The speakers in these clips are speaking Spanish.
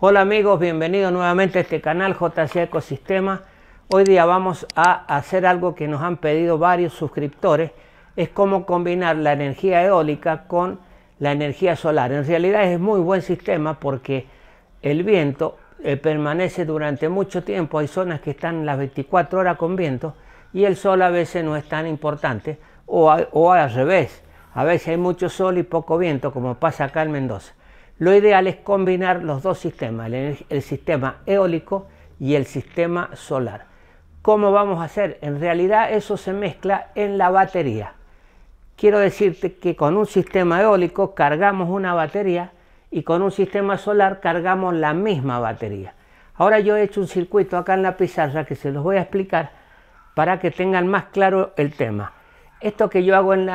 Hola amigos, bienvenidos nuevamente a este canal JC Ecosistema. Hoy día vamos a hacer algo que nos han pedido varios suscriptores. Es cómo combinar la energía eólica con la energía solar. En realidad es muy buen sistema porque el viento eh, permanece durante mucho tiempo. Hay zonas que están las 24 horas con viento y el sol a veces no es tan importante o, o al revés. A veces hay mucho sol y poco viento como pasa acá en Mendoza. Lo ideal es combinar los dos sistemas, el, sistema eólico y el sistema solar. ¿Cómo vamos a hacer? En realidad eso se mezcla en la batería. Quiero decirte que con un sistema eólico cargamos una batería y con un sistema solar cargamos la misma batería. Ahora yo he hecho un circuito acá en la pizarra que se los voy a explicar para que tengan más claro el tema. Esto que yo hago en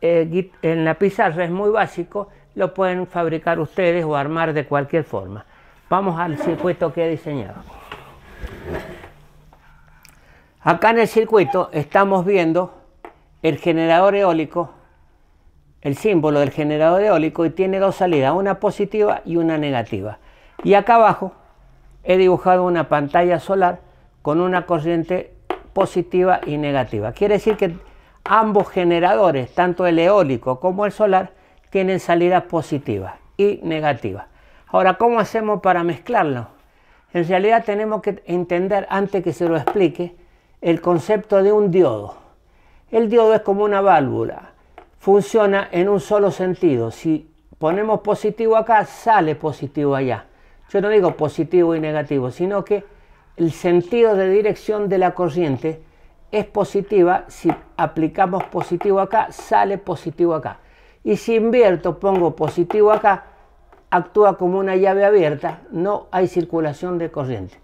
eh, en la pizarra es muy básico lo pueden fabricar ustedes o armar de cualquier forma. Vamos al circuito que he diseñado. Acá en el circuito estamos viendo el generador eólico, el símbolo del generador eólico y tiene dos salidas, una positiva y una negativa. Y acá abajo he dibujado una pantalla solar con una corriente positiva y negativa. Quiere decir que ambos generadores, tanto el eólico como el solar, tienen salida positiva y negativa. Ahora, ¿cómo hacemos para mezclarlo? En realidad tenemos que entender, antes que se lo explique, el concepto de un diodo. El diodo es como una válvula, funciona en un solo sentido. Si ponemos positivo acá, sale positivo allá. Yo no digo positivo y negativo, sino que el sentido de dirección de la corriente es positiva. Si aplicamos positivo acá, sale positivo acá. Y si invierto, pongo positivo acá, actúa como una llave abierta, no hay circulación de corriente.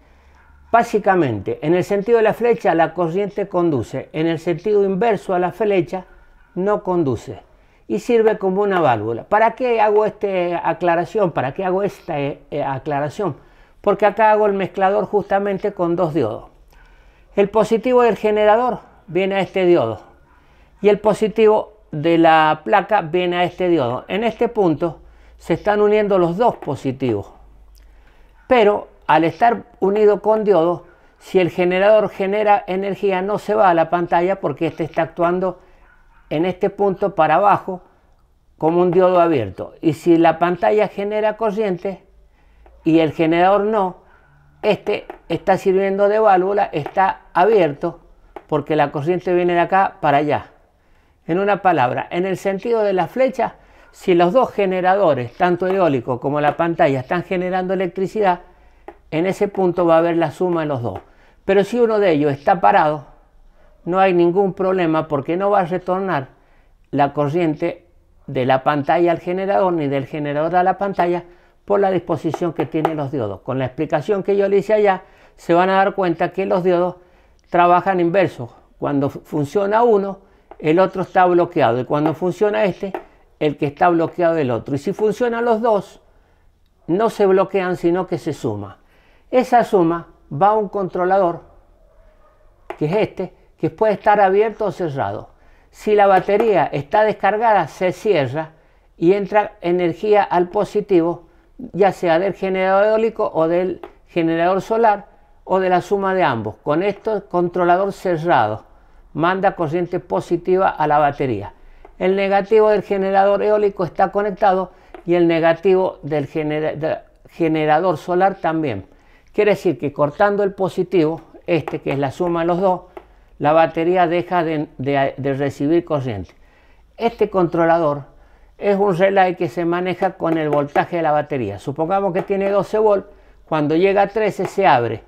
Básicamente, en el sentido de la flecha, la corriente conduce, en el sentido inverso a la flecha, no conduce y sirve como una válvula. ¿Para qué hago esta aclaración? ¿Para qué hago esta eh, eh, aclaración? Porque acá hago el mezclador justamente con dos diodos. El positivo del generador viene a este diodo y el positivo de la placa viene a este diodo. En este punto se están uniendo los dos positivos. Pero al estar unido con diodo, si el generador genera energía no se va a la pantalla porque este está actuando en este punto para abajo como un diodo abierto. Y si la pantalla genera corriente y el generador no, este está sirviendo de válvula, está abierto porque la corriente viene de acá para allá. En una palabra, en el sentido de la flecha, si los dos generadores, tanto eólico como la pantalla, están generando electricidad, en ese punto va a haber la suma de los dos. Pero si uno de ellos está parado, no hay ningún problema porque no va a retornar la corriente de la pantalla al generador ni del generador a la pantalla por la disposición que tienen los diodos. Con la explicación que yo le hice allá, se van a dar cuenta que los diodos trabajan inversos. Cuando funciona uno, el otro está bloqueado. Y cuando funciona este, el que está bloqueado el otro. Y si funcionan los dos, no se bloquean, sino que se suma. Esa suma va a un controlador, que es este, que puede estar abierto o cerrado. Si la batería está descargada, se cierra y entra energía al positivo, ya sea del generador eólico o del generador solar o de la suma de ambos. Con esto, controlador cerrado manda corriente positiva a la batería. El negativo del generador eólico está conectado y el negativo del generador solar también. Quiere decir que cortando el positivo, este que es la suma de los dos, la batería deja de, recibir corriente. Este controlador es un relay que se maneja con el voltaje de la batería. Supongamos que tiene 12 volts, cuando llega a 13 se abre,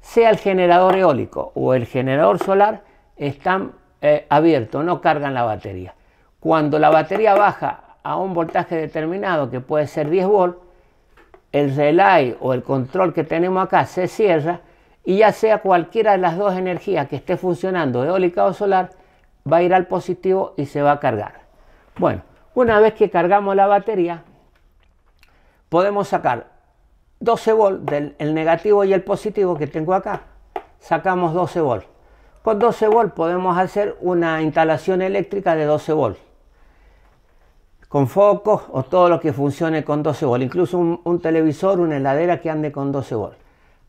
sea el generador eólico o el generador solar, están eh, abiertos, no cargan la batería. Cuando la batería baja a un voltaje determinado, que puede ser 10 volt el relay o el control que tenemos acá se cierra y ya sea cualquiera de las dos energías que esté funcionando, eólica o solar, va a ir al positivo y se va a cargar. Bueno, una vez que cargamos la batería, podemos sacar 12 volts del negativo y el positivo que tengo acá. Sacamos 12 volts. Con 12 volts podemos hacer una instalación eléctrica de 12 volts. Con focos o todo lo que funcione con 12 volts. Incluso un, televisor, una heladera que ande con 12 volts.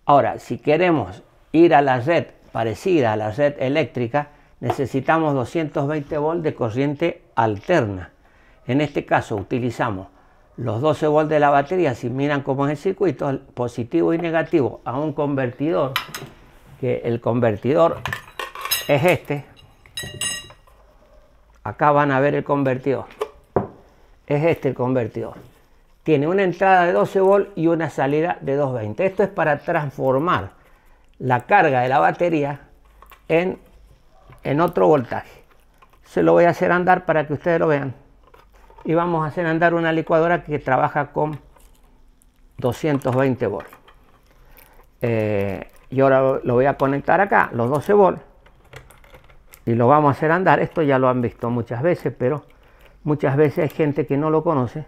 Ahora, si queremos ir a la red parecida a la red eléctrica, necesitamos 220 volts de corriente alterna. En este caso utilizamos los 12 volts de la batería, si miran cómo es el circuito, positivo y negativo, a un convertidor, que el convertidor es este. Acá van a ver el convertidor. Es este el convertidor. Tiene una entrada de 12 volt y una salida de 220. Esto es para transformar la carga de la batería en, otro voltaje. Se lo voy a hacer andar para que ustedes lo vean. Y vamos a hacer andar una licuadora que trabaja con 220 volts. Eh, y ahora lo voy a conectar acá, los 12 volts y lo vamos a hacer andar. Esto ya lo han visto muchas veces, pero muchas veces hay gente que no lo conoce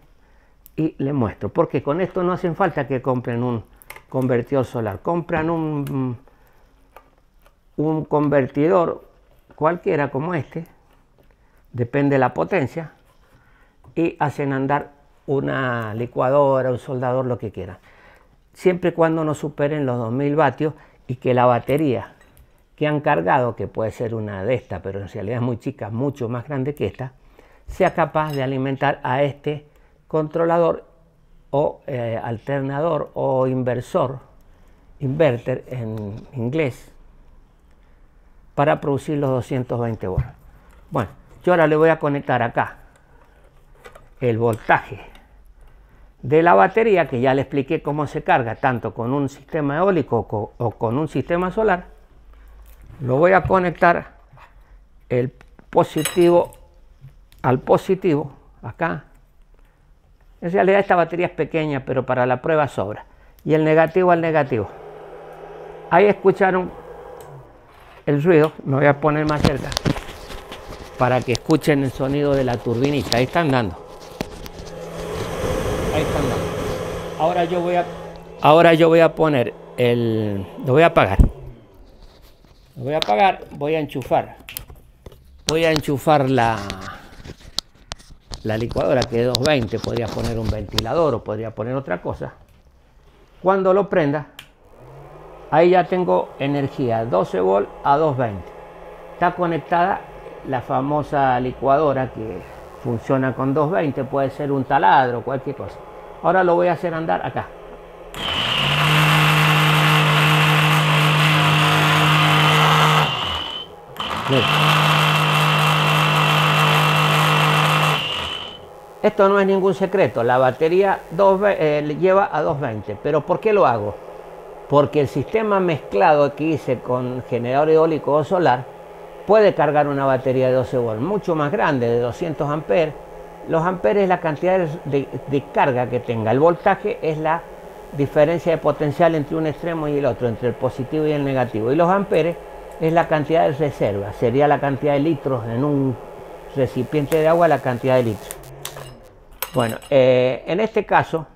y le muestro. Porque con esto no hacen falta que compren un convertidor solar. Compran un, un convertidor cualquiera como este, depende de la potencia, y hacen andar una licuadora, un soldador, lo que quieran. Siempre y cuando no superen los 2000 vatios y que la batería que han cargado, que puede ser una de estas, pero en realidad es muy chica, mucho más grande que esta, sea capaz de alimentar a este controlador o eh, alternador o inversor, inverter en inglés, para producir los 220 volts. Bueno, yo ahora le voy a conectar acá el voltaje de la batería, que ya le expliqué cómo se carga, tanto con un sistema eólico o con un sistema solar, lo voy a conectar el positivo al positivo acá en realidad esta batería es pequeña pero para la prueba sobra y el negativo al negativo ahí escucharon el ruido me voy a poner más cerca para que escuchen el sonido de la turbinita ahí están dando ahí están dando ahora yo voy a ahora yo voy a poner el lo voy a apagar voy a apagar, voy a enchufar. Voy a enchufar la, la licuadora que es 220. Podría poner un ventilador o podría poner otra cosa. Cuando lo prenda, ahí ya tengo energía 12 volt a 220. Está conectada la famosa licuadora que funciona con 220. Puede ser un taladro, cualquier cosa. Ahora lo voy a hacer andar acá. Esto no es ningún secreto, la batería eh, lleva a 220, pero ¿por qué lo hago? Porque el sistema mezclado que hice con generador eólico o solar puede cargar una batería de 12 volts, mucho más grande, de 200 amperes. Los amperes es la cantidad de, de carga que tenga, el voltaje es la diferencia de potencial entre un extremo y el otro, entre el positivo y el negativo. Y los amperes es la cantidad de reserva, sería la cantidad de litros en un recipiente de agua, la cantidad de litros. Bueno, eh, en este caso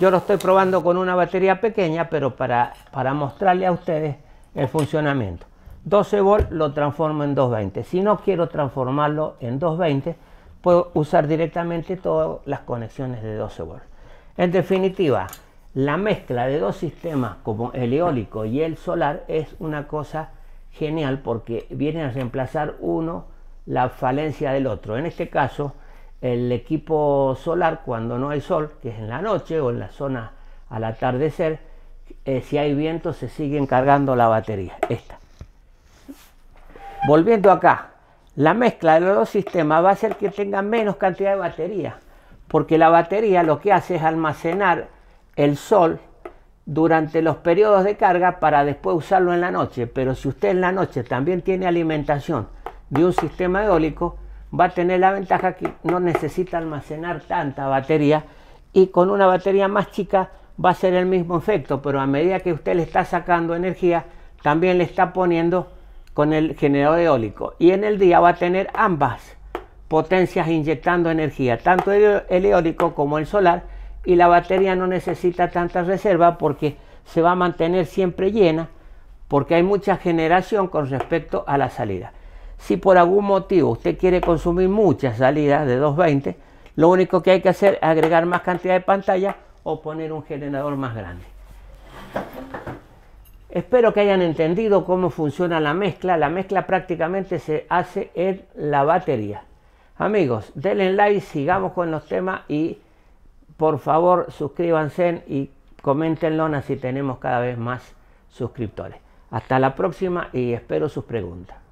yo lo estoy probando con una batería pequeña, pero para, para mostrarle a ustedes el funcionamiento. 12 volt lo transformo en 220. Si no quiero transformarlo en 220, puedo usar directamente todas las conexiones de 12 volt. En definitiva, la mezcla de dos sistemas como el eólico y el solar es una cosa genial porque viene a reemplazar uno la falencia del otro. En este caso, el equipo solar, cuando no hay sol, que es en la noche o en la zona al atardecer, eh, si hay viento se sigue encargando la batería. Esta. Volviendo acá, la mezcla de los dos sistemas va a hacer que tenga menos cantidad de batería, porque la batería lo que hace es almacenar el sol durante los periodos de carga para después usarlo en la noche. Pero si usted en la noche también tiene alimentación de un sistema eólico, va a tener la ventaja que no necesita almacenar tanta batería y con una batería más chica va a ser el mismo efecto, pero a medida que usted le está sacando energía, también le está poniendo con el generador eólico y en el día va a tener ambas potencias inyectando energía, tanto el eólico como el solar y la batería no necesita tanta reserva porque se va a mantener siempre llena porque hay mucha generación con respecto a la salida. Si por algún motivo usted quiere consumir muchas salidas de 220, lo único que hay que hacer es agregar más cantidad de pantalla o poner un generador más grande. Espero que hayan entendido cómo funciona la mezcla. La mezcla prácticamente se hace en la batería. Amigos, denle like, sigamos con los temas y por favor suscríbanse y coméntenlo, así tenemos cada vez más suscriptores. Hasta la próxima y espero sus preguntas.